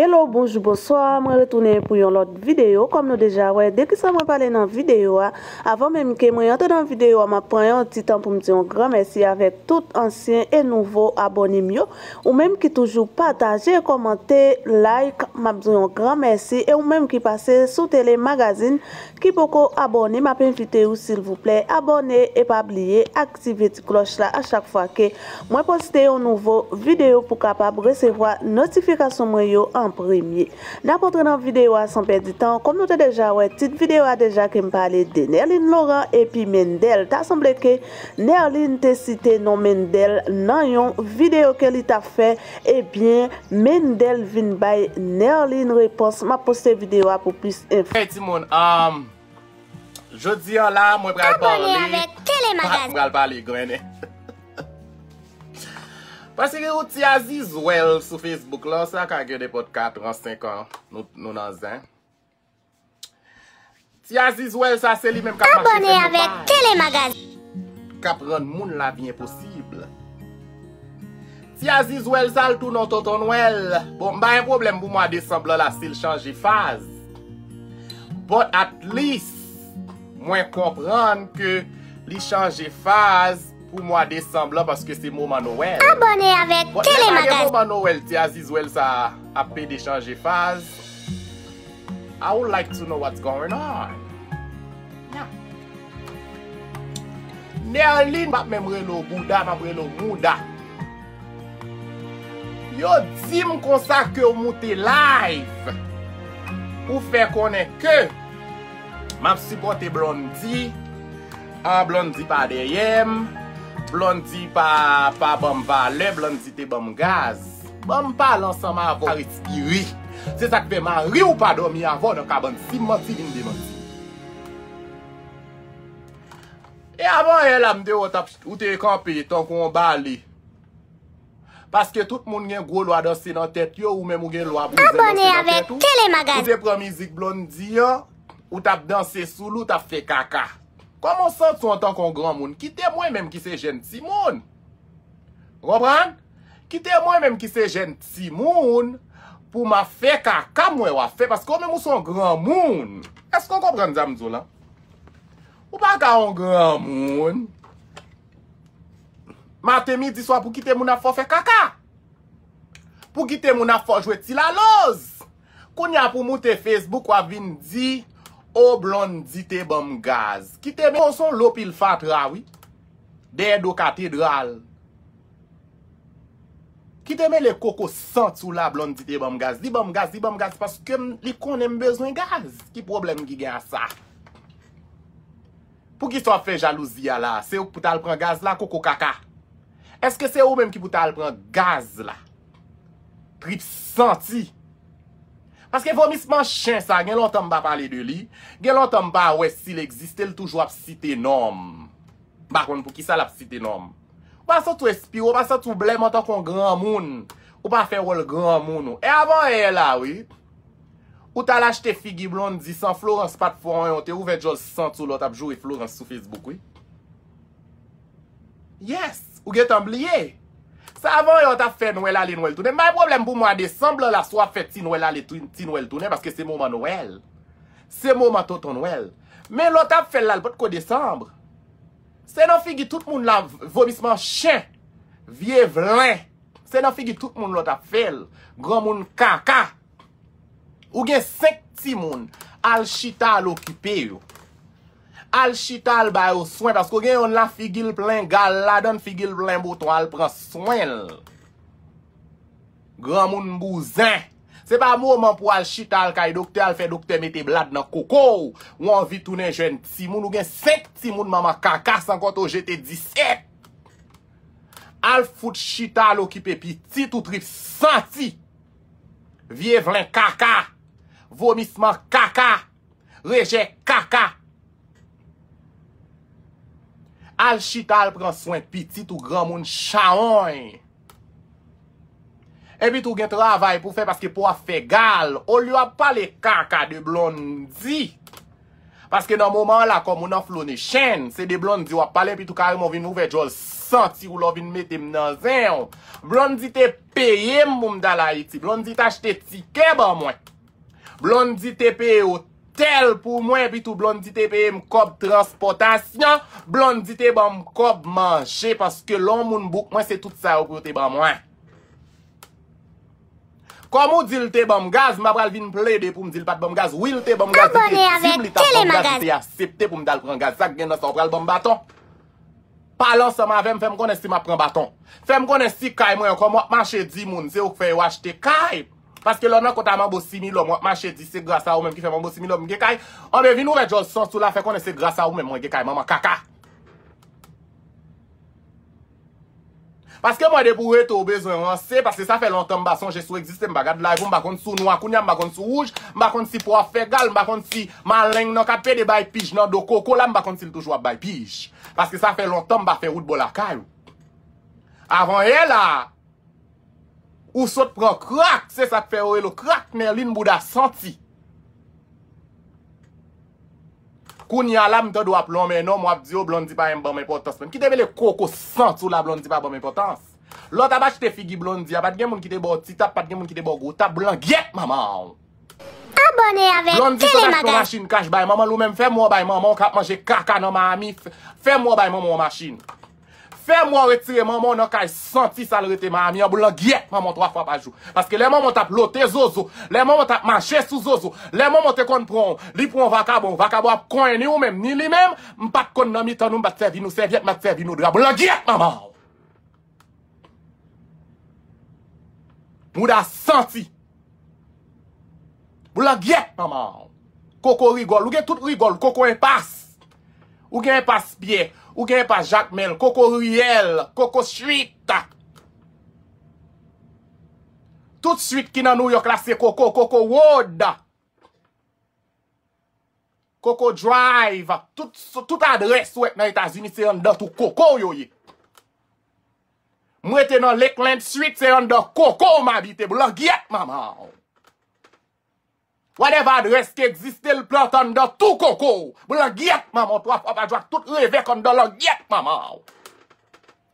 Hello, bonjou, bonsoir, mwen retounen pou yon lot videyo. Kom nou deja, wè, dey ki sa mwen pale nan videyo a, avon mèm ke mwen yon tè nan videyo a, mwen prenen yon titan pou mwen diyon gran mèsi avèk tout ansyen e nouvo abonim yo, ou mèm ki toujou pataje, komente, like, mwen biyon gran mèsi, e ou mèm ki pase sou tele magazin ki poko abonim, apenvite ou sil vouple abonè, epabliye, aktive ti kloch la a chak fwa ke mwen poste yon nouvo videyo pou kapab resevoa notifikasyon mwen yo an premye. Na potre nan videwa san perdi tan, kom nou te deja we, tit videwa deja ki m pale de Nerlin Laurent epi Mendel. Ta asomble ke Nerlin te site nou Mendel nan yon videyo ke li ta fe ebyen eh Mendel vin bay Nerlin Repos ma poste videwa pou pis Hey timon, am jodi yon la mwen pral parli pral parli gwen e Pasir yo ti a zi zwel sou Facebook la, sa ka grede pot 4 an, 5 an, nou nan zan. Ti a zi zwel sa se li menm kapran jete mou pa. Abonè avèk telemagazin. Kapran moun la vyen posible. Ti a zi zwel sa l tou nou ton ton wel. Bon, mba yon problem bou mwa desan blan la se li chanje faz. But bon, at least, mwen kompran ke li chanje faz Ou mwa desan blan paske se mouman noel Abone avek bon, tele magas Mouman noel te aziz wel sa apè de chanje faz I would like to know what's going on Nè anlin pap membre lo buda, mabbre lo muda Yo di m konsa ke ou mouti live Ou fè konè ke M ap subote blondi A ah, blondi pa deyem Blondi pa, pa bamba, le blondi te bamba gaz, bamba lansan ma avon, harit ki ri, se sakpe ma ri ou pa do mi avon an ka blondi, si mwati vin e e de mwati. E abon el amde ou tap, ou te ekampe ton kon bamba li, paske tout moun gen gwo lwa danse nan tet yo ou men mwen gen lwa blonze nan tet yo, ou te promizik blondi yo, ou tap danse sou, ou tap fe kaka. Koman sante sou an tan kon gran moun? Kite mwen menm ki se jen ti moun. Gopran? Kite mwen menm ki se jen ti moun. Pou ma fe kaka mwen wa fe. Pasko mwen moun sou an gran moun. Esko gopran zan mzou la? Ou baga an gran moun? Matemi di swa pou kite moun a fo fe kaka. Pou kite moun a fo jwe ti la loz. Koun ya pou moute Facebook wavin di... O blondite bom gaz. Kite men, kon son lopil fatra, oui? Dè do katedral. Kite men, le koko sent sou la blondite bom gaz. Di bom gaz, di bom gaz, paske li konen bezwen gaz. Ki problem gi gen a sa? Pou ki son fe jalouzia la, se ou pou tal pren gaz la, koko kaka? Eske se ou men ki pou tal pren gaz la? Trip senti! Senti! Paske vomisman chen sa, gen lontan mba pale de li, gen lontan mba we si l'eksiste l toujwa psi te nom. Bakwenn pou ki sa la psi te nom. Ou pa sa tou espiro, ou pa sa tou ble mwata kon gran moun, ou pa fe wol gran moun ou. E abon e la we, ou tala jte figi blon di san Florence Patforan yon te ouve jol san tou lot apjou e Florence sou Facebook we. Yes, ou gen tan bliye. Avon yon ta fe nouel ale nouel toune, may problem bou mwa december lò la swa fe ti nouel ale ti nouel toune, baske se mouman nouel, se mouman toutou nouel. Men lò ta fe lal pot ko december, se nan figi tout moun la vomisman chen, vie vren, se nan figi tout moun lò ta fe lal, gwa moun kaka, ou gen sek ti moun al chita al okipe yon. Al chital ba yo swen pasko gen yon la figil plen gal la don figil plen boton al pran swen l. Gran moun mbouzen. Se pa mouman pou al chital kaj dokte al fe dokte mete blad nan koko. Wan vitounen jen ti moun ou gen sek ti moun maman kaka san konto jete diset. Al fout chital o kipe pi ti toutrip sa ti. Vievlen kaka. Vomisman kaka. Rejek kaka. Al chita al pren swen piti tou gran moun chahon. Epi tou gen travay pou fe, paske pou a fe gal, ou li wap pale kaka de blondi. Paske nan mouman la, komoun an flou ni chen, se de blondi wap pale, epi tou karim avin ouve jol sati, ou la avin metem nan zen. Blondi te peye moum dalay ti, blondi ta chete tike ban mwen. Blondi te peye o tepe, Tel pou mwen pitou blondite peye mkob transportasyon, blondite bomkob manje, paske lon moun bouk mwen se tout sa yo kreote ba mwen. Kom ou dilte bom gaz, ma pral vin ple de pou mdil pat bom gaz, wilte bom gaz, abone avek telemagaz, septe pou m dal pran gaz, sak gen dosan pral bom baton. Palan sa ma vem, fem konesi ma pran baton. Fem konesi kay mwen, kom wak manche di moun, se ou kfe yo achete kayp. Paske lò nan konta man bo simi lò, mwa ma chedi se grasa ou menm ki fe man bo simi lò mgekay, an me vin ouve jol son sou la fe konen se grasa ou menm mwengekay, mwa mwa kaka. Paske mwen depou eto ou bezwen an se, paske sa fe lontan mba sonje sou eksiste, mba gad live, mba konti sou noua kounyan, mba konti sou ouj, mba konti si pou a fe gal, mba konti si maleng nan ka pedi bay pij nan do koko, lan mba konti si litojwa bay pij. Paske sa fe lontan mba fe wout bol akay. Avan e la... Ou sot pran, krak, se sa pfe ou e lo, krak ne, lin bouda, santi. Kou ni alam te do ap lon men, non mwap di yo blondi pa yon bame potans men. Ki te vele koko, santi ou la blondi pa bame potans. Lota ba jte figi blondi, apat gen moun ki te bote, tap apat gen moun ki te bote, tap blan, get maman. Blondi sa kache po masin, kache bay maman, lou men fè mwen bay maman, mwen kap manje kaka nan mami, fè mwen bay maman o masin. Fè mwa retire mwa mwa nan kay senti sal rete mwa amya. Boulan gyet mwa mwa 3 fwa pa jou. Paske lè mwa mwa tap lote zozo. Lè mwa mwa tap manche sou zozo. Lè mwa mwa te kon proun. Li proun vakabon. Vakabon ap kon ene ou men. Ni li men. Mpa kon nan mitan ou mba tsevi nou. Tsevi et mba tsevi nou. Boulan gyet mwa mwa. Mwou da senti. Boulan gyet mwa mwa. Koko rigol. Luge tout rigol. Koko en passe. Ou gen pas Spie, ou gen pas Jacques Mel, Koko Ruel, Koko Street. Tout street ki nan nou yo klas se Koko, Koko Road. Koko Drive, tout adres ou ek nan Etats-Unis se yon do to Koko yoye. Mwete nan Lakeland Street se yon do Koko mabite, blagyat mamaw. Wadeva de eske egziste l platan da tou koko, mwen lageyat maman, to ap ap ajwa tout levek an do lageyat maman.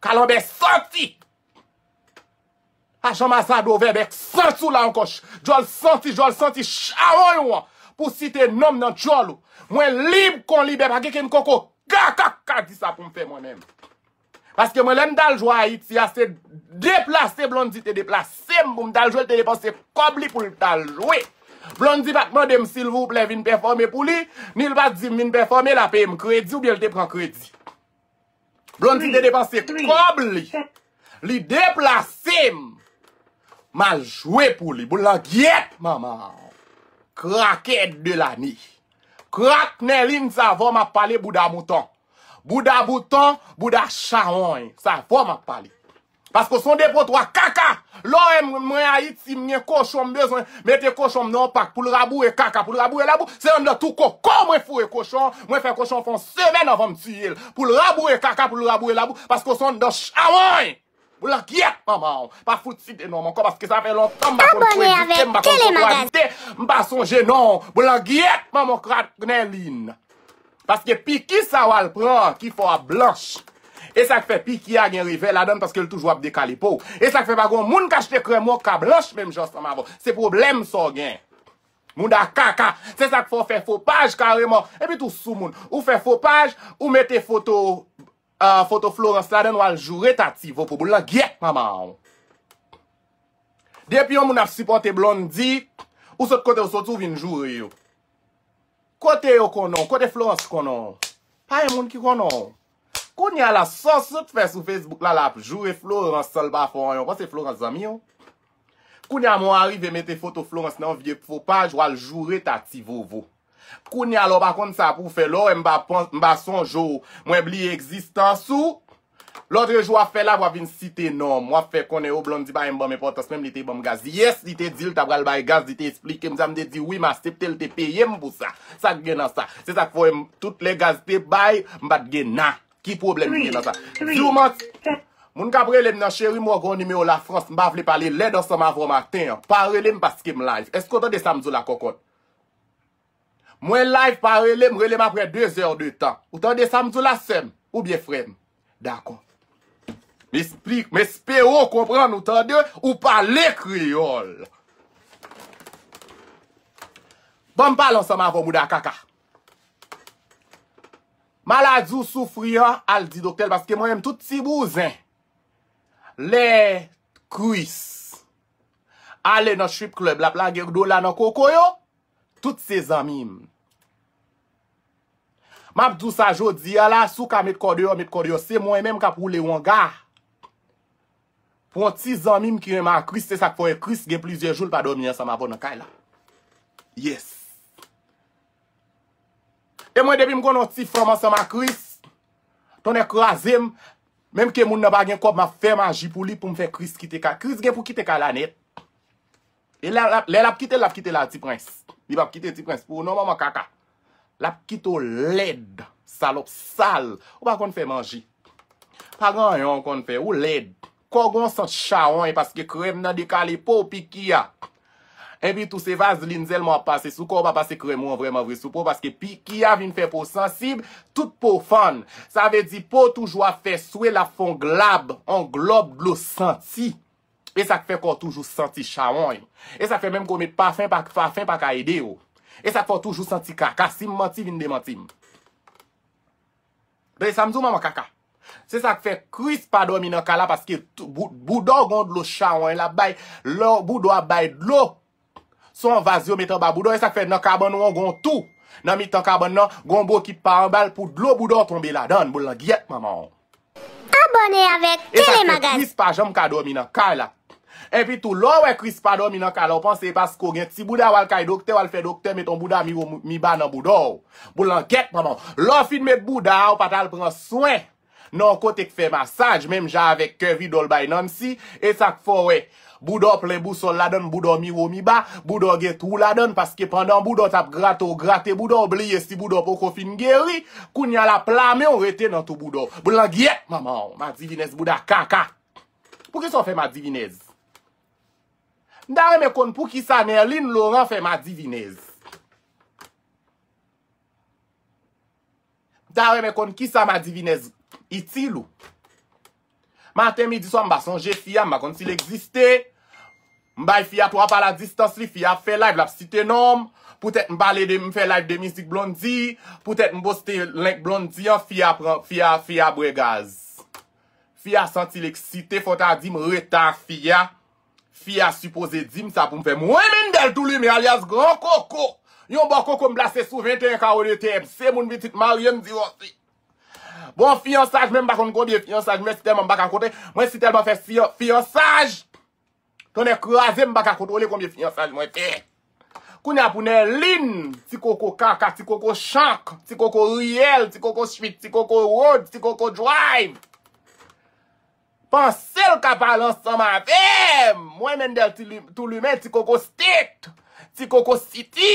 Kalon be santi, a chan masado vebek santi sou la an kosh, jol santi, jol santi, chanon yon, pou si te nom nan tcholo, mwen libe kon libe, bagi ken koko, kaka kaka, di sa pou mpe mwen mwen mwen. Paske mwen lende daljwa a it, si a se deplase blonzi te deplase, se mboum daljwa l telepon se kobli pou daljwe, Blondi patman dem silvou ple vin performe pou li, nil pat zim vin performe la pe m kredi ou bel te pran kredi. Blondi de depanse kob li, li deplase m, maljwe pou li. Boulan gyep maman, krakèd de la ni, krakne lin sa vò m ap pale bouda mouton, bouda mouton, bouda chanwen, sa vò m ap pale. Paske son depot wak kaka. Lowe mwen ayit si mwenye koshom bezon. Mwenye te koshom nan pak pou l rabou e kaka pou l rabou e labou. Se yon de tou kokon mwen fure koshon. Mwen fwe koshon fon semen avan mtsi yel. Pou l rabou e kaka pou l rabou e labou. Paske son de chawoy. Boulak yet maman. Pa fout si te nan man. Paske sa fe lontan mwen kon prejist ke mwen kon kon pralite. Mwen pa sonje nan. Boulak yet maman krat knen lin. Paske pi ki sa wal pran ki fwa blanchi. E sak fe piki a gen rive la dan paske el toujwa ap dekali pou. E sak fe bagon moun kache te krem wak ka blanche menm jostan ma vò. Se problem so gen. Moun da kaka. Se sak fò fè fòpaj kareman. E pi tou sou moun. Ou fè fòpaj, ou mette fòto, fòto Florence la dan wal jure ta ti. Vò pou boulan gye, maman. De pi yon moun ap sipante blondi, ou sote kote ou sote ou vin jure yo. Kote yo konon, kote Florence konon. Pa yon moun ki konon. Koun ya la son sot fè sou Facebook la la ap jure Florens sol ba fò an yon. Kwa se Florens zami yon? Koun ya moun arrive mette foto Florens nan viek fò paj wal jure ta ti vò vò. Koun ya lò bakon sa pou fè lò mba son jò mwen bli eksistansou. Lò tre jò a fè la wav in site nom. Mwa fè kone oblon oh, di ba mba me potas mwen li te bom gazi. Yes, li te dil tabal bay gazi, li te esplike mza mde di wim a step tel te peye mbo sa. Sa gena sa. Se sa fò m tout le gazi te bay mba gena. Ki problem ki la ta? Si ou mons, moun ka prelem nan cheri mwo gouni me ou la fros, mbavle pale le do som avon maten, parelem pa skim live. Esko te de samzou la kokon? Mwen live parelem, relem apre 2 or 2 tan. Ou te de samzou la sem? Ou bie frem? Dakon. Me spik, me spe ou kompran ou te de ou pale kriol. Bon palon som avon mou da kaka. Maladou soufri an, al di doktel, baske mwen mtout si bouzen. Le kris. Ale nan strip club, la plan gerdo, la nan koko yo, tout se zanmim. Mab dousa jodi, ala sou ka met kode yo, met kode yo, se mwen mwen mwen kap rou le wangar. Pon ti zanmim ki reman kris, se sak foye kris gen plizye joul pa dominyan sa ma von nan kay la. Yes. E mwen depi m konon ti froman sa ma Chris, ton ek razem, mem ke moun nan bagen kop ma fe manji pou li pou m fe Chris kite ka. Chris gen pou e kite ka lanet. E lalap kite lalap kite la ti prince. Ni bab kite ti prince pou ou nan maman kaka. Lap kite ou led, salop sal. Ou ba kon fè manji? Pa gan yon kon fè ou led. Ko gonsan chawon e paske krem nan di kalipo ou piki ya. Enpi tou se vaz lin zel mwa pase sou, kon wap pase kremon vreman vreman sou pou, paske pi ki avin fè pou sensib, tout pou fan. Sa ve di pou toujwa fè sou e la fon glab, an glob dlo senti. E sa kfe kon toujou senti chawoy. E sa kfe menm kon met parfen pak a ide yo. E sa kfe kon toujou senti kaka, sim manti vinde manti. Dey samzou maman kaka. Se sa kfe kris pa domina kala, paske boudo gond lo chawoy la bay, lor boudo a bay dlo chawoy. Sou anvasyon metan ba boudou, e sak fèd nan kaban nou an goun tou. Nan mitan kaban nan, goun bou ki pa an bal pou dlo boudou an trombe la dan. Boulan gèt, maman. Abonè avèk, kè lè magan. E sak fè krispa jèm kado mi nan kala. E pi tou, lò wè krispa do mi nan kala, ou panse e paskou gen. Ti boudou an wal kaj dokte, wal fè dokte, metan boudou an mi ba nan boudou. Boulan gèt, maman. Lò fèd metan boudou, patal pran swen. Nan kote k fè masaj, mèm jan avèk kevi dol bay nan msi, e sak f Boudop le bouson laden, boudo miwo mi ba, boudo getou laden, paske pandan boudo tap grato grate, boudo oubliye si boudo pou kofin geri, kounya la plame, ou rete nan tou boudo. Boulan gye, maman, ma divinez bouda kaka. Pou kisa ou fe ma divinez? Dare me kon pou kisa nerlin loran fe ma divinez. Dare me kon kisa ma divinez itil ou? Maten mi diso mba sonje fiyan, mba kon sil existe. Mbay fya twa pa la distans li fya fe live la psite nom Poutet mbale de mfe live de mizik blondi Poutet mboste lenk blondi an fya bregaz Fya santi leksite fota di m reta fya Fya supose di m sa pou m fe mwen mindel tou li me alias grand koko Yon bon koko m blase sou 21 karo de tem Se moun bitit marye m di rosti Bon fiyan saj men bakon kobi fiyan saj mwen si telman bak akote Mwen si telman fe fiyan saj Tone kwa zem baka koto le komye finyon sa li mwete. Koun apounen lin, ti koko kaka, ti koko shank, ti koko riyel, ti koko shvit, ti koko road, ti koko drive. Pansel ka balan som avèm, mwen mèndèl toulumè, ti koko state, ti koko city.